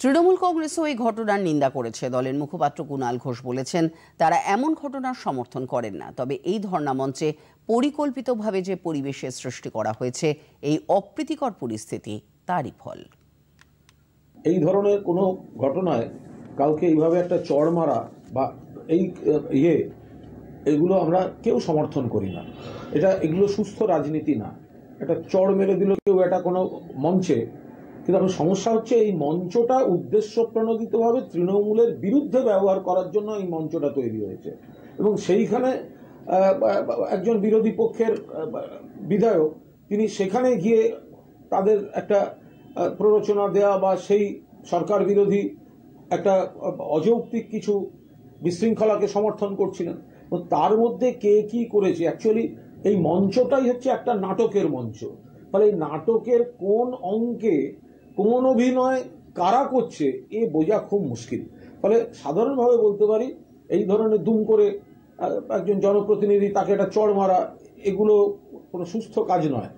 তৃণমূল কংগ্রেসও এই ঘটনার নিন্দা করেছে দলের মুখপাত্র কুণাল ঘোষ বলেছেন তারা এমন ঘটনার সমর্থন করেন না তবে এই ধর্ণামঞ্চে পরিকল্পিতভাবে যে পরিবেশের সৃষ্টি করা হয়েছে এই অপ্রীতিকর পরিস্থিতি তারই ফল এই ধরনের কোনো ঘটনায় কাউকে এইভাবে একটা চড় মারা বা এই ইয়ে এগুলো আমরা কেউ সমর্থন করি না এটা এগুলো সুস্থ রাজনীতি না এটা চড় মেরে দিল কেউ এটা কোনো মঞ্চে কিন্তু এখন সমস্যা হচ্ছে এই মঞ্চটা উদ্দেশ্য ভাবে তৃণমূলের বিরুদ্ধে ব্যবহার করার জন্য এই মঞ্চটা তৈরি হয়েছে এবং সেইখানে একজন বিরোধী পক্ষের বিধায়ক তিনি সেখানে গিয়ে তাদের একটা প্ররোচনা দেওয়া বা সেই সরকার বিরোধী একটা অযৌক্তিক কিছু বিশৃঙ্খলাকে সমর্থন করছিলেন তার মধ্যে কে কি করেছে অ্যাকচুয়ালি এই মঞ্চটাই হচ্ছে একটা নাটকের মঞ্চ ফলে এই নাটকের কোন অঙ্কে কোন অভিনয় কারা করছে এ বোঝা খুব মুশকিল ফলে সাধারণভাবে বলতে পারি এই ধরনের দুম করে একজন জনপ্রতিনিধি তাকে একটা চড় মারা এগুলো কোনো সুস্থ কাজ নয়